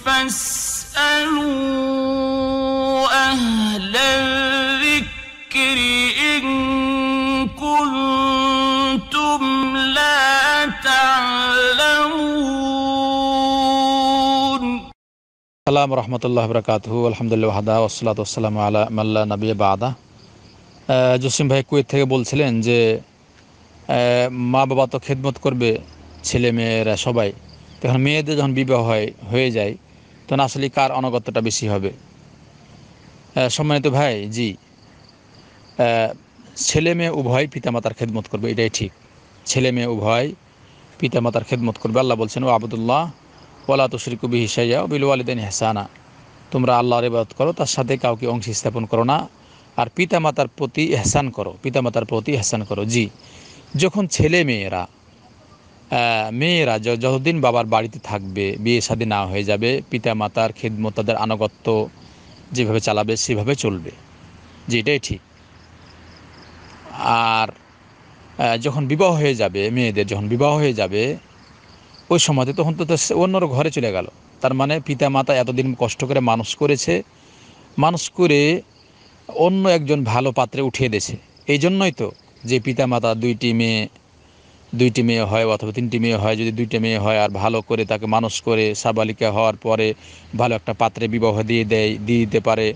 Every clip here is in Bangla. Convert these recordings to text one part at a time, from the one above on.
সালাম রহমতুল্লাহ বরকাত আলহামদুলিল্লাহ হাদা ওসলাত ওসালাম আল্লাহ মাল্লা নবী বাদা জসিম ভাই কুয়েত থেকে বলছিলেন যে মা বাবা তো খেদমত করবে ছেলে মেয়েরা সবাই তখন মেয়েদের যখন বিবাহ হয় হয়ে যায় তখন আসলে কার অনগত্যটা বেশি হবে সম্মানিত ভাই জি ছেলে মেয়ে উভয় পিতামাতার খেদমত করবে এটাই ঠিক ছেলে মেয়ে উভয় পিতামাতার খেদমত করবে আল্লাহ বলছেন ও আবদুল্লাহ ওলা তো কবি হিসাইয়া বিলু আলিদিন হেসানা তোমরা আল্লাহর ইবাদত করো তার সাথে কাউকে অংশ স্থাপন করো না আর পিতামাতার প্রতি এহসান করো পিতামাতার প্রতি এহসান করো জি যখন ছেলে মেয়েরা মেয়েরা যতদিন বাবার বাড়িতে থাকবে বিয়ে শাদী না হয়ে যাবে পিতা মাতার খেদমতাদের তাদের আনুগত্য যেভাবে চালাবে সেভাবে চলবে যে এটাই ঠিক আর যখন বিবাহ হয়ে যাবে মেয়েদের যখন বিবাহ হয়ে যাবে ওই সময়তে তখন তো অন্যর ঘরে চলে গেল তার মানে পিতা মাতা এতদিন কষ্ট করে মানুষ করেছে মানুষ করে অন্য একজন ভালো পাত্রে উঠিয়ে দিয়েছে এই জন্যই তো যে পিতা মাতা দুইটি মেয়ে দুইটি মেয়ে হয় অথবা তিনটি মেয়ে হয় যদি দুইটি মেয়ে হয় আর ভালো করে তাকে মানুষ করে সাবালিকা হওয়ার পরে ভালো একটা পাত্রে বিবাহ দিয়ে দেয় দিয়ে দিতে পারে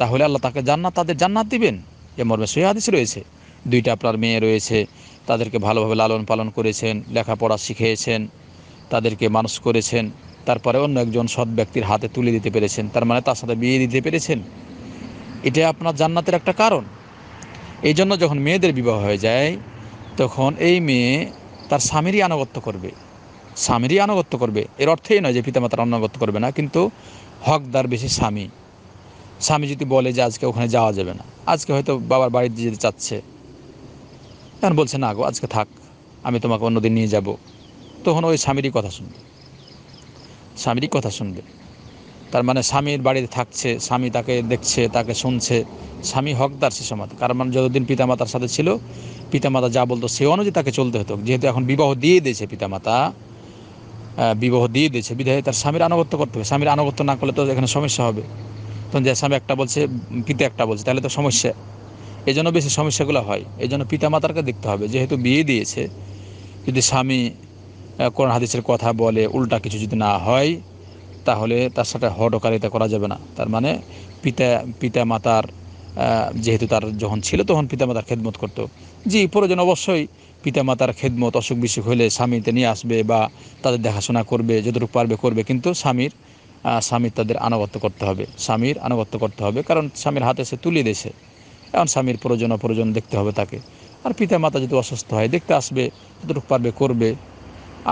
তাহলে আল্লাহ তাকে জান্নাত তাদের জান্নাত দিবেন এ মর্মে সৈহাদিস রয়েছে দুইটা আপনার মেয়ে রয়েছে তাদেরকে ভালোভাবে লালন পালন করেছেন লেখাপড়া শিখিয়েছেন তাদেরকে মানুষ করেছেন তারপরে অন্য একজন সৎ ব্যক্তির হাতে তুলে দিতে পেরেছেন তার মানে তার সাথে বিয়ে দিতে পেরেছেন এটা আপনার জান্নাতের একটা কারণ এই জন্য যখন মেয়েদের বিবাহ হয়ে যায় তখন এই মেয়ে তার স্বামীরই আনুগত্য করবে স্বামীরই আনুগত্য করবে এর অর্থেই নয় যে পিতামাতার আনুগত্য করবে না কিন্তু হকদার বেশি স্বামী স্বামী যদি বলে যে আজকে ওখানে যাওয়া যাবে না আজকে হয়তো বাবার বাড়িতে যেতে চাচ্ছে তখন বলছে না গো আজকে থাক আমি তোমাকে অন্যদিন নিয়ে যাব তখন ওই স্বামীরই কথা শুনবে স্বামীরই কথা শুনবে তার মানে স্বামীর বাড়িতে থাকছে স্বামী তাকে দেখছে তাকে শুনছে স্বামী হকদার সে সময় কারণ মানে যতদিন পিতামাতার সাথে ছিল পিতামাতা যা বলতো সে অনুযায়ী তাকে চলতে হতো যেহেতু এখন বিবাহ দিয়ে দিয়েছে পিতামাতা বিবাহ দিয়ে দিয়েছে বিধায় তার স্বামীর আনুগত্য করতে হবে স্বামীর আনুগত্য না করলে তো এখানে সমস্যা হবে তখন যে স্বামী একটা বলছে পিতা একটা বলছে তাহলে তো সমস্যা এই জন্য বেশি সমস্যাগুলো হয় এই জন্য পিতামাতাকে দেখতে হবে যেহেতু বিয়ে দিয়েছে যদি স্বামী কোরআন হাদিসের কথা বলে উল্টা কিছু যদি না হয় তাহলে তার সাথে হডকারিতা করা যাবে না তার মানে পিতা পিতা মাতার যেহেতু তার যখন ছিল তখন পিতামাতার খেদমত করতো জি প্রয়োজন অবশ্যই পিতামাতার খেদমত অসুখ বিসুখ হলে স্বামীতে নিয়ে আসবে বা তাদের দেখাশোনা করবে যতটুকু পারবে করবে কিন্তু স্বামীর স্বামীর তাদের আনুগত্য করতে হবে স্বামীর আনুগত্য করতে হবে কারণ স্বামীর হাতে সে তুলে দেশে এখন স্বামীর প্রয়োজন অপ্রয়োজন দেখতে হবে তাকে আর পিতা মাতা যদি অসুস্থ হয় দেখতে আসবে যতটুকু পারবে করবে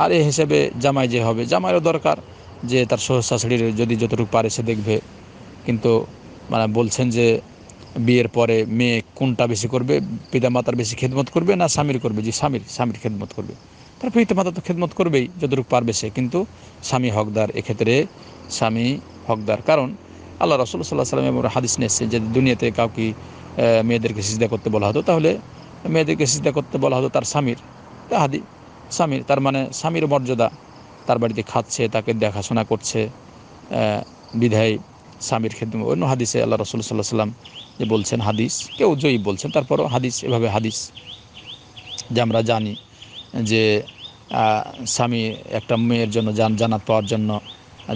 আর এ হিসেবে জামাই যে হবে জামাইয়েরও দরকার যে তার শাশুড়ির যদি যতটুকু পারে সে দেখবে কিন্তু মানে বলছেন যে বিয়ের পরে মেয়ে কোনটা বেশি করবে পিতামাতার বেশি খেদমত করবে না স্বামীর করবে যে স্বামীর স্বামীর খেদমত করবে তার পিতামাতা তো খেদমত করবেই যতটুকু পারবে সে কিন্তু স্বামী হকদার এক্ষেত্রে স্বামী হকদার কারণ আল্লাহ রসুল সাল্লাহ সাল্লাম এবং হাদিস নিয়েছে যে দুনিয়াতে কাউকে মেয়েদেরকে সিজদা করতে বলা হতো তাহলে মেয়েদেরকে সিজদা করতে বলা হতো তার স্বামীর হাদি স্বামীর তার মানে স্বামীর মর্যাদা তার বাড়িতে খাচ্ছে তাকে দেখাশোনা করছে বিধায় স্বামীর ক্ষেত্রে অন্য হাদিসে আল্লাহ রসুল সাল্লাহ সাল্লাম যে বলছেন হাদিস কেউ জয়ী বলছেন তারপরও হাদিস এভাবে হাদিস যে আমরা জানি যে স্বামী একটা মেয়ের জন্য জান জান্নাত পাওয়ার জন্য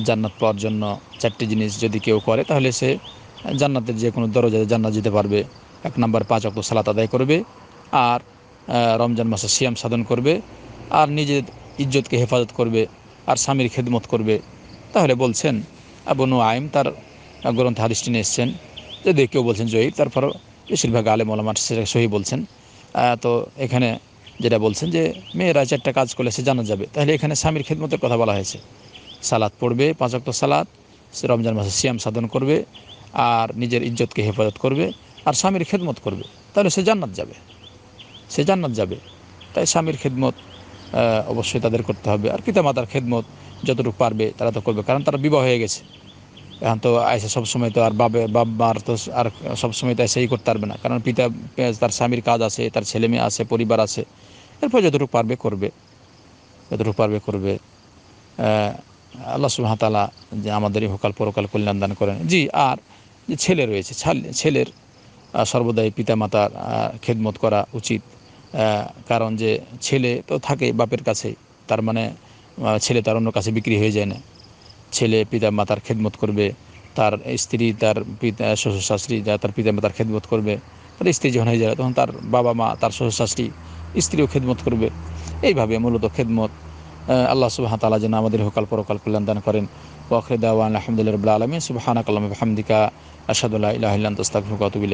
জান্নাত পাওয়ার জন্য চারটি জিনিস যদি কেউ করে তাহলে সে জান্নাতের যে কোনো দরজায় জান্নাত যেতে পারবে এক নম্বর পাঁচ অক্ট সালাত আদায় করবে আর রমজান মাসে সিয়াম সাধন করবে আর নিজের ইজ্জতকে হেফাজত করবে আর স্বামীর খেদমত করবে তাহলে বলছেন বনু আইম তার গ্রন্থ হাদিসটি নিয়ে এসছেন যদি কেউ বলছেন জয়ীব তারপর বেশিরভাগ আলেম ওলামার সেটা সহি বলছেন তো এখানে যেটা বলছেন যে মেয়েরা চারটা কাজ করলে সে জানা যাবে তাহলে এখানে স্বামীর খেদমতের কথা বলা হয়েছে সালাদ পড়বে পাঁচক্ত সালাদ সে রমজান মাসে সিয়াম সাধন করবে আর নিজের ইজ্জতকে হেফাজত করবে আর স্বামীর খেদমত করবে তাহলে সে জান্নাত যাবে সে জান্নাত যাবে তাই স্বামীর খেদমত অবশ্যই তাদের করতে হবে আর পিতামাতার খেদমত যতটুকু পারবে তারা তো করবে কারণ তারা বিবাহ হয়ে গেছে এখন তো আইসে সবসময় তো আর বাবে বাবার তো আর সবসময় তো সেই করতে পারবে না কারণ পিতা তার স্বামীর কাজ আছে তার ছেলে মেয়ে আছে পরিবার আছে এরপর যতটুকু পারবে করবে যতটুকু পারবে করবে আল্লাহ সুহাতালা যে আমাদের হকাল পরকাল কল্যাণ দান করেন জি আর যে ছেলে রয়েছে ছেলের সর্বদাই পিতামাতার খেদমত করা উচিত কারণ যে ছেলে তো থাকে বাপের কাছে তার মানে ছেলে তার অন্য কাছে বিক্রি হয়ে যায় না ছেলে পিতা মাতার খেদমত করবে তার স্ত্রী তার পিতা শ্বশুর শাশ্রী যা তার পিতা মাতার খেদমত করবে তার স্ত্রী যখন হয়ে যাবে তখন তার বাবা মা তার শ্বশুর শাশ্রী স্ত্রীও খেদমত করবে এইভাবে মূলত খেদমত আল্লাহ সুবাহ তালা যেন আমাদের হকাল পরকাল কল্যাণ দান করেন ওয়াখরেদাওয়ান আলহামদুলিল্লাহ আলমী সুবাহানা কালাম হামদিকা আসাদুল্লাহ ইহিল্লান তস্তাক ভুকাতুবিল